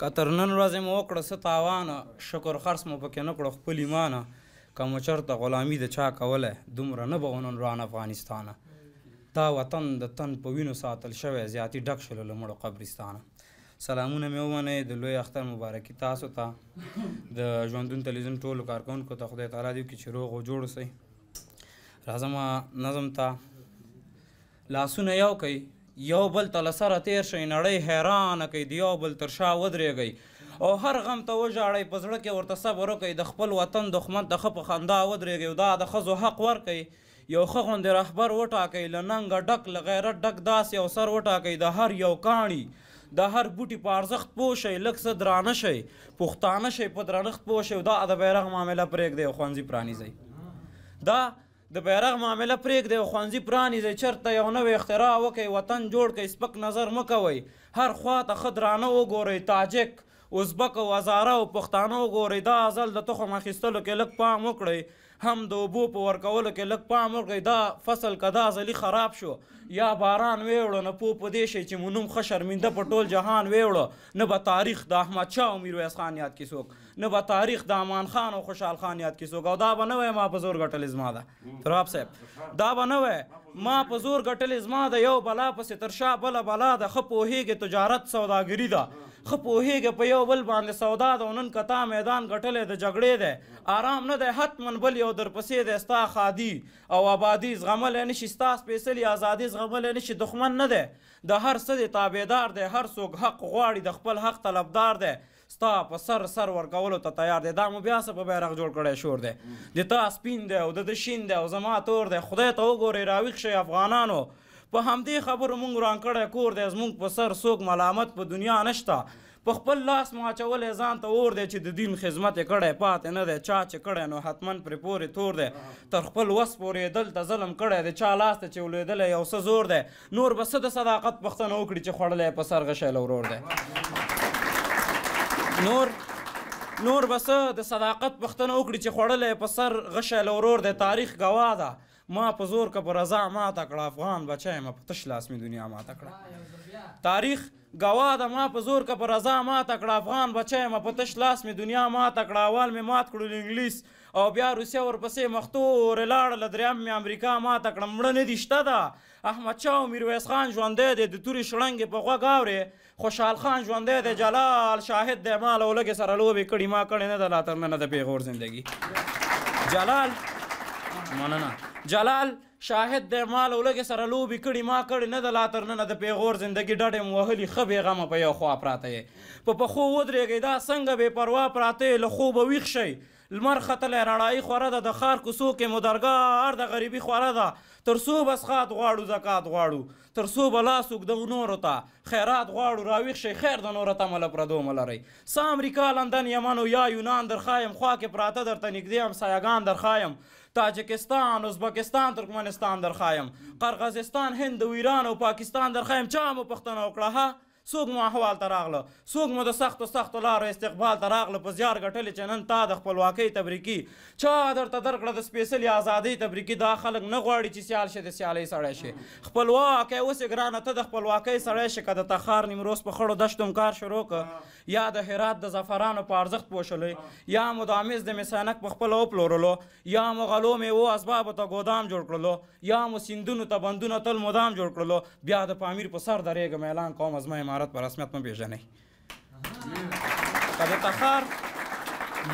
که تر نن ورځې مو وکړه څه تاوانه شکر خرڅ مو پکې نه کړو خپل ایمانه که مو چېرته غلامي د چا کوله دومره نه به نن روان افغانستانه دا وطن د تن په وینو ساتل شوی زیاتې ډک شلو له مړو قبرستانه سلامونه مې ومنئ د لوی اختر مبارکي تاسو ته د ژوندون تلویزیون ټولو کارکوونکو ته خدای تعالی دې وکړي چې روغ او جوړ اوسئ راځم نظم ته لاسونه یو کوي یو بل ته له سره تیر شئ نړۍ حیرانه کوي د یو بل تر شا ودرېږئ او هر غم ته وژاړئ په زړه کې ورته صبر وکئ د خپل وطن دښمن ته ښه په خندا ودرېږئ او دا د ښځو حق ورکئ یو ښه غوندې رهبر وټاکئ له ننګه ډک له غیرت ډک داسې او سر وټاکئ د هر یو کاڼي د هر بوټي په ارزښت پوه شئ لږ څه درانه شئ پښتانه شئ په درنښت پوه شئ دا د بیرغ معامله پرېږدئ او ښوونځي پرانیزئ دا د بیرغ معامله پرېږدئ او ښوونځي پرانیزئ چېرته یو نوی اختراع وکئ وطن جوړ کئ سپک نظر مه کوئ هر خوا ته ښه درانه وګورئ تاجک ازبک او هزاره او پښتانه وګورئ دا ازل د تخم اخیستلو کې لږ پام وکړئ هم د اوبو په ورکولو کې لږ پام وکړئ دا فصل که دا ځلي خراب شو یا باران ویوړه نه پوه په دې شئ چې مو نوم ښه شرمنده په ټول جهان ویوړه نه به تاریخ د احمدشاه او میرویس خان یاد کې څوک نه به تاریخ د امان خان او خوشحال خان یاد کې څوک او دا به نه وای ما په زور ګټل زما ده تراب صاحب دا به نه وای ما په زور ګټل زما ده یو بلا پسې تر شا بله بلا ده ښه پوهېږې تجارت سوداګري ده خپوهیږي په یو بل باندې سودا د نن کتا میدان غټلې د جګړې ده آرام نه ده حتمن بل یو درپسې ده ستا خادي او آبادی زغمل نه شي ستا سپیشلی ازادي زغمل نه شي دښمن نه ده د هر څه تابعدار ده هر څوک حق غواړي د خپل حق طلبدار ده ستا په سر سر ورکولو ته تیار دی دا مو بیا څه په بیرغ جوړ کړی شور دی د تا سپین دی او د شین دی او زما تور دی خدای ته وګورئ راویښ شئ افغانانو په همدې خبرو مونږ وران کړی کور دی زمونږ په سر څوک ملامت په دنیا نشته په خپل لاس مو اچولی ځان ته اور دی چې د دین خدمت یې کړی پاتې نه دی چا چې کړی نو حتما پرې پورې تور دی تر خپل وس پورې دلته ظلم کړی دی چا لاس ته چې ولوېدلی یو څه زور دی نور به څه د صداقت پوښتنه وکړي چې خوړلی په سر غشی له ورور دی نور نور بس د صداقت پښتنه وکړي چې خوړلې په سر غشه لورور د تاریخ گواه ده ما په زور که په رضا ماته کړه افغان بچی ما په تش لاس مې دنیا ماته کړه تاریخ گواه د ما په زور که په رضا ماته کړه افغان بچی ما په تش لاس مې دنیا ماته کړه اول مې مات کړل انګلیس او بیا روسیه ورپسې مختور لاړل دریم مې امریکا ماته کړه مړه نه دي شته ده احمد شاه او میرویس خان ژوندی دی د تورې شړنګې په غوږ اورې خوشحال خان ژوندی دی جلال شاهد دی ما له لږې سره لوبې کړي ما کړې نه ده لا تر ننه د پیغور زندگی جلال مننه جلال شاهد د مال ولګې سره لوبې کړي ما کړي نه د لا تر ننه د پیغور زندگی ډډې مو وهلي ښه بېغمه په یو خوا پراته یې په پخو ودرېږئ دا څنګه بې پروا پراته یې له خوبه ویښ شئ لمر ختلی رڼایي خوره ده د ښار کوڅو کې مو درګاه هر د غریبي خوره ده تر څو به څښات غواړو زکات غواړو تر څو به لاس اوږدو نورو ته خیرات غواړو راویښ شئ خیر د نورو تمه له پردو مه لرئ څه امریکا لندن یمن یا یونان درښایم خوا کې پراته درته نږدې همسایهګان درښایم تاجکستان ازبکستان ترکمنستان درخوایم قرغزستان هند او ایران او پاکستان درخوایم چا مو پښتنه وکړه څوک مو احوال ته راغله څوک مو د سختو سختو لارو استقبال ته راغله په زیار ګټلې چې نن تا د خپلواکۍ تبریکي چا درته درکړه د سپېڅلې ازادۍ تبریکي دا خلک نه غواړي چې سیال شي د سیالۍ سړی شي خپلواک اوسې ګرانه ته د خپلواکۍ سړی شي که د تخار نیمروز په خړو دشتم کار شروع که یا د هرات د زعفرانو په ارزښت پوښلی یا مو د امیز د مسانک په خپله وپلورلو یا مو غلو میوو اسبابو ته ګودام جوړ کړلو یا مو سیندونو ته بندونه تل مدام جوړ کړلو بیا د پامیر په سر درېږم اعلان کوم ازمای ما امارت په رسمیت مه پیژنئ که د تخار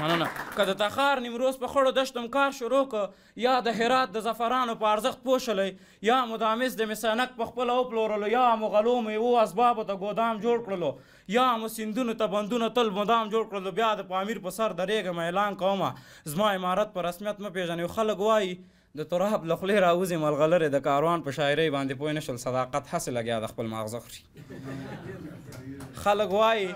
مننه که د تخار نیمروز په خړو دشتم کار شروع که یا د هرات د زفرانو په ارزښت پوښلی یا مو د امیس د مسانک په خپله وپلورلو یا مو غلو میوو اسبابو ته ګودام جوړ کړلو یا مو سیندونو ته بندونه تل مدام جوړ کړلو بیا د پامیر په سر درېږم اعلان کومه زما عمارت په رسمیت مه پیژنئ خلک وایي د تراب له خولې راوځي ملغلرې د کاروان په شاعرۍ باندې پوه نه شول صداقت هسې لګیا د خپل ماغزه خوري خلک وایي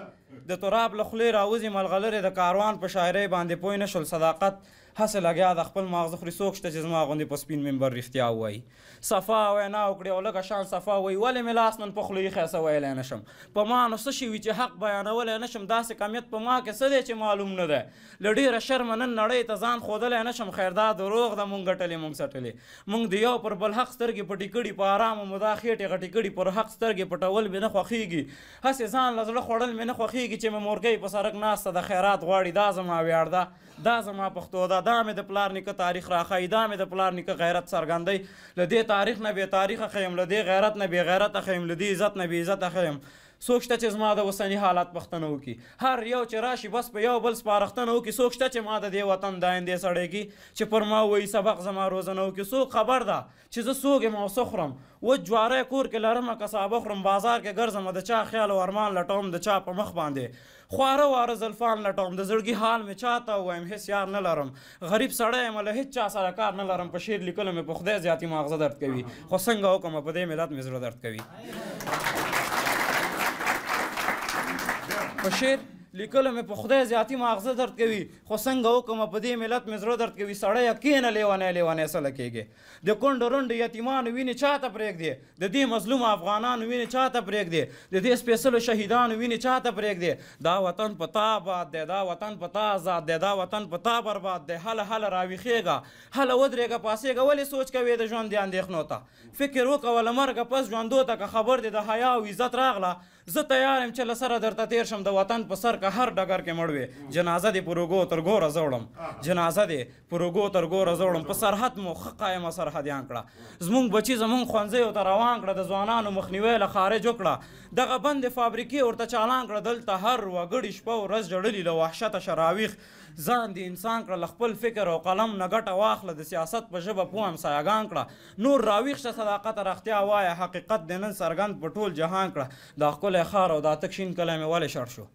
د تراب له خولې راوځي ملغلرې د کاروان په شاعرۍ باندې پوه نه شول صداقت هسه لګیا د خپل ماغزه خوري څوک شته چې زما غوندې په سپین منبر رښتیا ووایي صفا وینا وکړې او لږه شان صفا وایي ولې مې لاس نن په خوله یخې څه ویلی نه شم په ما نو څه شي وي چې حق بیانولی نه شم داسې کمیت په ما کې څه دی چې معلوم نه دی له ډېره شرمه نن نړۍ ته ځان ښودلی نه شم خیر دا دروغ ده مونږ ګټلې مونږ سټلې مونږ د یو پر بل حق سترګې پټې کړي په آرامه مو دا خېټې غټې کړي پر حق سترګې پټول مې نه خوښېږي هسې ځان له زړه خوړل مې نه خوښېږي چې مې مورګۍ په سړک ناسته د خیرات غواړي دا زما ویاړ ده دا زما پښتو ده دا مې د پلار نیکه تاریخ راخای دا مې د پلار نیکه غیرت څرګندی له دې تاریخ نه بې تاریخه ښیم له دې غیرت نه بې غیرته ښیم له دې عزت نه بې عزته ښیم څوک شته چې زما د اوسني حالات پوښتنه وکړي هر یو چې راشي بس په یو بل سپارښتنه وکړي څوک شته چې ما د دې وطن د آیندې سړی کې چې پر ما وایي سبق زما روزنه وکړي څوک خبر ده چې زه څوک یم او څه خورم و جواری کور کې لرم کسابه خورم بازار کې ګرځم د چا خیال او ارمان لټوم د چا په مخ باندې خواره واره زلفان لټوم د زړګي حال مې چاته وایم هیڅ یار نه لرم غریب سړی یم له هیڅ چا سره کار نه لرم په شعر لیکلو مې په خدای زیاتې ماغزه درد کوي خو څنګه وکړم په دې ملت مې زړه درد کوي Bashir. لیکل مې په خدای زیاتی ماغزه درد کوي خو څنګه وکم په دې ملت مې زړه درد کوي سړی یقین لیوانه لیوانه سره کېږي د کونډ رند یتیمان ویني چاته پرېږ دی د دې مظلوم افغانان ویني چاته پرېږ دی د دې سپیشل شهیدان ویني چاته پرېږ دی دا وطن پتا آباد دی دا وطن پتا آزاد دی دا وطن پتا برباد دی هله هله راويخېږه هله ودرېږه پاسېږه ولې سوچ کوې د ژوند د اندېښنو ته فکر وکړه له مرګه پس ژوندو ته که خبر دی د حیا او عزت راغله زه تیار یم چې له سره درته تیر شم د وطن په سر کندهار ډګر کې مړ وې جنازه دې پروګو تر ګو رزوړم جنازه دې پروګو تر ګو رزوړم په سرحد مو قائم سرحد یان کړه زمونږ بچي زمونږ خوانځي او تر روان کړه د ځوانانو مخنیوي له خارج وکړه دغه بند فابریکې ورته چالان کړه دلته هر وګړي شپه او ورځ جړلې له وحشت شراویخ ځان دې انسان کړه خپل فکر او قلم نه ګټه واخله د سیاست په ژبه پوهم سایګان کړه نور راویښ شه صداقت رختیا وایه حقیقت د نن سرګند په ټول جهان کړه دا خپل خار او دا تکشین کلمې والے شړ شو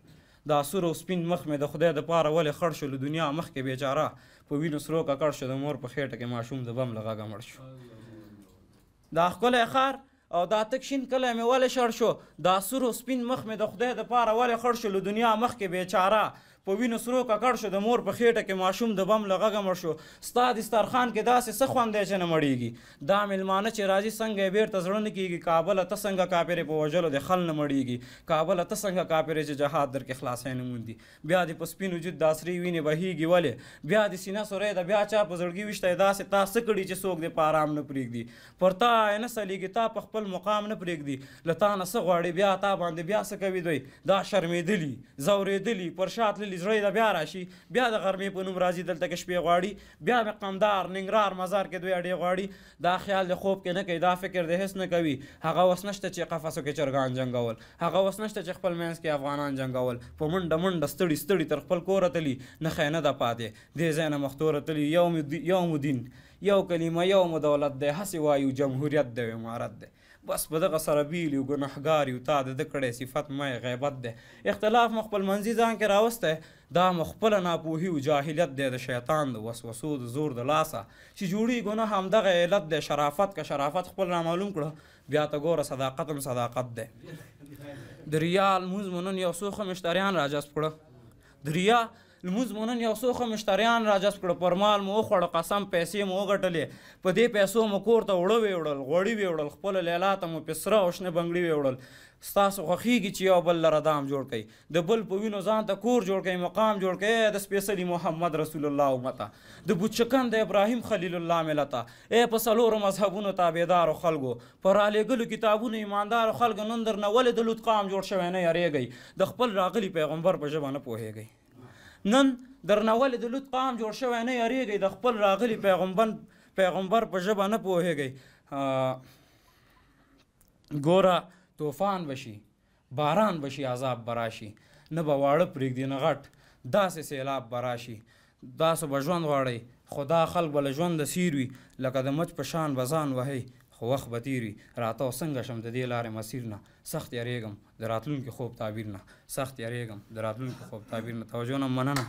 د اسور او سپین مخ مې د خدای د پاره ولې خړ شو له دنیا مخ کې بیچاره په وینو سرو ککړ شو د مور په خېټه کې ماشوم د بم لغاګه مړ شو دا ښکلی ښار او دا تک شین کله مې ولې شړ شو دا سور سپین مخ مې د خدای د پاره ولې خړ شو له دنیا مخ کې بیچاره په وینو سرو ککړ شو د مور په خېټه کې ماشوم د بم لغه مړ شو ستا دسترخوان کې داسې څه خوند دی چې نه مړېږي دا میلمانه چې راځي څنګه یې بېرته زړه نه کېږي کابله ته څنګه کاپرې په وژلو د خل نه مړېږي کابله ته څنګه کاپرې چې جهاد در کې خلاصې نه موندي بیا دې په سپین وجود دا سرې وینې بهېږي ولې بیا دې سینه سوری ده بیا چا په زړګي ویشته داسې تا څه کړي چې څوک دې په آرام نه پرېږدي پر تا نه سلیږي تا په خپل مقام نه پرېږدي له تا نه څه غواړي بیا تا باندې بیا څه کوي دوی دا شرمېدلي ځورېدلي پر شا تللي لیزرې دا بیا راشي بیا د غرمې په نوم راځي دلته کې شپې غواړي بیا مقامدار ننګرهار مزار کې دوی اډې غواړي دا خیال د خوب کې نه کوي دا فکر د هیڅ نه کوي هغه وس نشته چې قفسو کې چرګان جنګول هغه وس نشته چې خپل مینس کې افغانان جنګول په منډه منډه ستړي ستړي تر خپل کوره تلی نه خینه ده پاتې دې ځای نه مختوره تلی یوم یوم دین یو کلمه یو دولت دی هسې وایو جمهوریت دی امارت دی بس په دغه سره بیل یو ګناهګار یو تا د ده کړی صفت ما غیبت دی اختلاف مو خپل منځي ځان کې راوستی دا مو خپله ناپوهي او جاهلیت دی د شیطان د وسوسو د زور د لاسه چې جوړي ګناه همدغه علت دی شرافت که شرافت خپل رامعلوم کړه بیا ته ګوره صداقت هم صداقت دی د ریا لمونځ مو نن یو څو ښه مشتریان راجذب کړه د ریا لمونځ مو نن یو څو ښه مشتریان راجذب کړه پرمال مو وخوړه قسم پیسې مو وګټلې په دې پیسو مو کور ته اوړه ویوړل غوړي ویوړل خپل لیلا ته مو په سره او شنه بنګړي ویوړل ستاسو خوخیږي چې یو بل لره دام جوړ کړي د بل په وینو ځان ته کور جوړ کړي مقام جوړ کړي د سپیشلی محمد رسول الله امته د بوچکن د ابراهیم خلیل الله ملته اے په سلور مذهبونو تابعدار خلکو پر علیګلو کتابونو ایماندار خلکو نن در نه ولې د لوت قام جوړ شوی نه یریږي د خپل راغلی پیغمبر په ژبه نه پوهیږي نن درنه ولې د لوط قام جوړ شوی نه یاریږئ د خپل راغلي پیغمبر پیغمبر په ژبه نه پوهیږئ ګوره طوفان بشي باران بشي عذاب براشي نه به واړه پرېږدي نه غټ داسې سیلاب براشي داسې به ژوند غواړئ خدا خلق بل ژوند د سیروي لکه د مچ په شان بزان وهي خو وخت به تیر وي راته څنګه شم د دې لارې مسیر نه سخت یریږم د راتلونکي خوب تعبیر نه سخت یریږم د راتلونکي خوب تعبیر نه توجه نه مننه